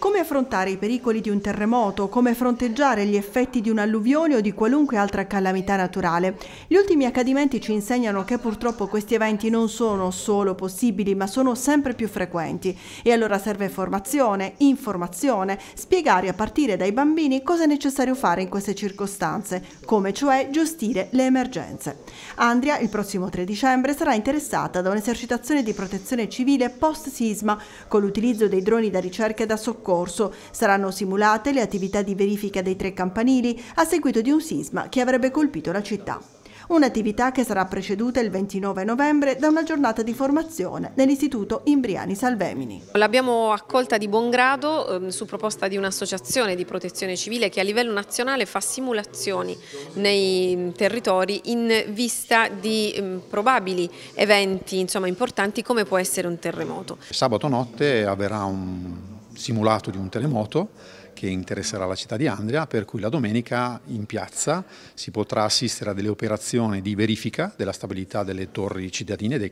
Come affrontare i pericoli di un terremoto, come fronteggiare gli effetti di un'alluvione o di qualunque altra calamità naturale. Gli ultimi accadimenti ci insegnano che purtroppo questi eventi non sono solo possibili, ma sono sempre più frequenti. E allora serve formazione, informazione, spiegare a partire dai bambini cosa è necessario fare in queste circostanze, come cioè gestire le emergenze. Andria il prossimo 3 dicembre sarà interessata da un'esercitazione di protezione civile post-sisma con l'utilizzo dei droni da ricerca e da soccorso scorso. Saranno simulate le attività di verifica dei tre campanili a seguito di un sisma che avrebbe colpito la città. Un'attività che sarà preceduta il 29 novembre da una giornata di formazione nell'Istituto Imbriani Salvemini. L'abbiamo accolta di buon grado eh, su proposta di un'associazione di protezione civile che a livello nazionale fa simulazioni nei mm, territori in vista di eh, probabili eventi insomma, importanti come può essere un terremoto. Sabato notte avverrà un simulato di un terremoto che interesserà la città di Andria, per cui la domenica in piazza si potrà assistere a delle operazioni di verifica della stabilità delle torri cittadine, dei,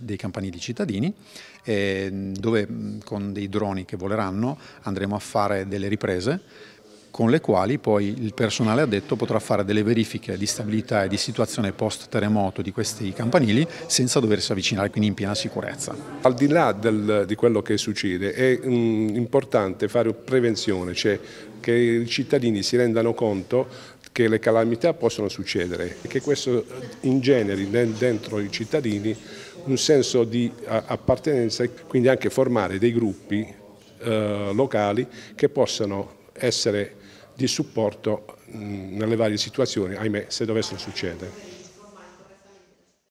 dei campanili cittadini, eh, dove mm, con dei droni che voleranno andremo a fare delle riprese con le quali poi il personale addetto potrà fare delle verifiche di stabilità e di situazione post terremoto di questi campanili senza doversi avvicinare, quindi in piena sicurezza. Al di là del, di quello che succede è mh, mm, importante fare prevenzione, cioè che i cittadini si rendano conto che le calamità possono succedere e che questo eh, ingeneri dentro i cittadini un senso di appartenenza e quindi anche formare dei gruppi eh, locali che possano essere di supporto nelle varie situazioni, ahimè, se dovessero succedere.